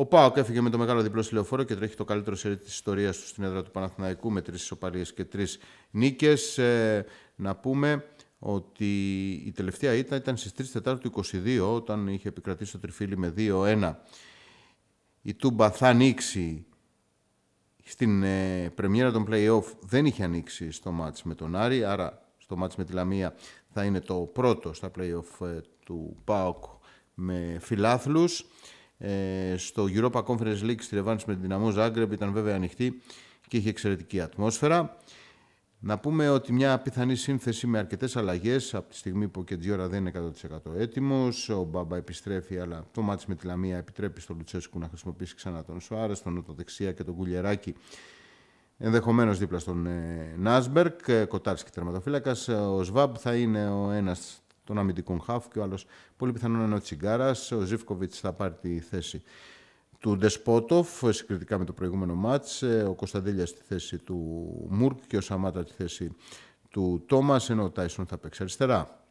Ο Πάοκ έφυγε με το μεγάλο διπλό στη λεωφόρο και τρέχει το καλύτερο σερί της ιστορίας του στην έδρα του Παναθηναϊκού με τρεις ισοπαλίες και τρεις νίκες. Ε, να πούμε ότι η τελευταία ήττα ήταν στις 3 Τετάρτου του 22 όταν είχε επικρατήσει το τριφύλι με 2-1. Η Τούμπα θα ανοίξει στην ε, πρεμιέρα των play δεν είχε ανοίξει στο μάτς με τον Άρη, άρα στο μάτς με τη Λαμία θα είναι το πρώτο στα play ε, του ΠΑΟΚ με φιλάθλους. Ε, στο Europa Conference League στη Ρεβάνη με την Δυναμό Ζάγκρεπ ήταν βέβαια ανοιχτή και είχε εξαιρετική ατμόσφαιρα. Να πούμε ότι μια πιθανή σύνθεση με αρκετές αλλαγές από τη στιγμή που ο Κεντζιόρα δεν είναι 100% έτοιμος. Ο Μπάμπα επιστρέφει, αλλά το μάτι με τη Λαμία επιτρέπει στο Λουτσέσκου να χρησιμοποιήσει ξανά τον Σουάρες, τον Νότο και τον Κουλιεράκη ενδεχομένως δίπλα στον ε, Νάσμπερκ. Ε, και τερματοφύλακα. Ο Σβάμπ θα είναι ο ένας των αμυντικών χάφ και ο άλλος. Πολύ πιθανόν είναι ο Τσιγκάρας. Ο Ζήφκοβιτ θα πάρει τη θέση του Ντεσπότοφ ε, συγκριτικά με το προηγούμενο μάτς, ε, ο Κωνσταντέλια στη θέση του Μουρκ και ο Σαμάτα τη θέση του Τόμας ενώ ο Τάισον θα παίξει αριστερά.